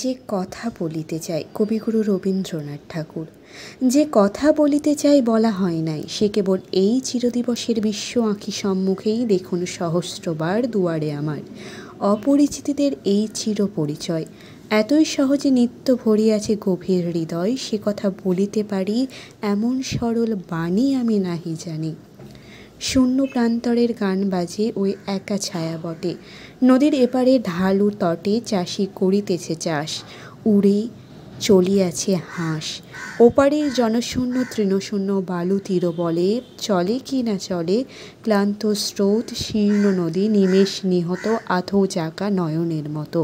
যে কথা বলিতে চাই কবিগুরু রবীন্দ্রনাথ ঠাকুর যে কথা বলিতে চাই বলা হয় নাই সে কেবল এই চিরদিবসের বিশ্ব আঁকি সম্মুখেই দেখুন সহস্রবার দুয়ারে আমার অপরিচিতদের এই চিরপরিচয় এতই সহজে নিত্য ভরিয়াছে গভীর হৃদয় সে কথা বলিতে পারি এমন সরল বাণী আমি নাহি জানি শূন্য প্রান্তরের গান বাজে ওই একা ছায়া বটে নদীর এপারে ঢালু তটে চাষি করিতেছে চাষ উড়ে চলিয়াছে হাঁস ওপারে জনশূন্য তৃণশূন্য বালু তীর বলে চলে কি না চলে ক্লান্ত স্রোত শীর্ণ নদী নিমেষ নিহত আথৌ চাকা নয়নের মতো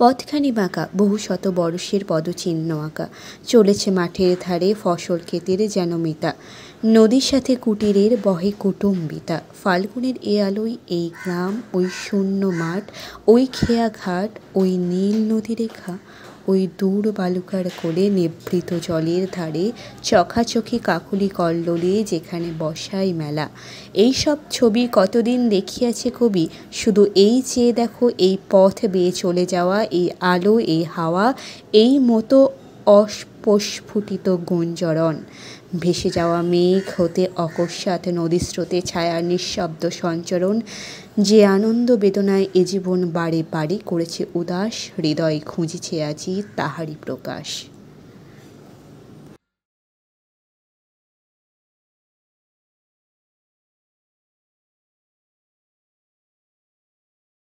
পথখানি বাঁকা বহু শত বরষের পদচিহ্ন আঁকা চলেছে মাঠের ধারে ফসল ক্ষেতের যেন মিতা নদীর সাথে কুটিরের বহে কুটুম্বিতা ফাল্গুনের এ আলোয় এই গ্রাম ওই শূন্য মাঠ ওই খেয়া ঘাট ওই নীল রেখা ওই দূর বালুকার কোলে নিভৃত জলের ধারে চখাচখি কাকুলি কল্লোলে যেখানে বসাই মেলা এই সব ছবি কতদিন দেখিয়াছে কবি শুধু এই চেয়ে দেখো এই পথ বেয়ে চলে যাওয়া এই আলো এই হাওয়া এই মতো অস্পস্ফুটিত গুঞ্জরণ ভেসে যাওয়া মেঘ হতে অকস্মাত নদী স্রোতে ছায়া নিঃশব্দ সঞ্চরণ যে আনন্দ বেদনায় এ জীবন বাড়ে বাড়ি করেছে উদাস হৃদয় খুঁজেছে আজি তাহারই প্রকাশ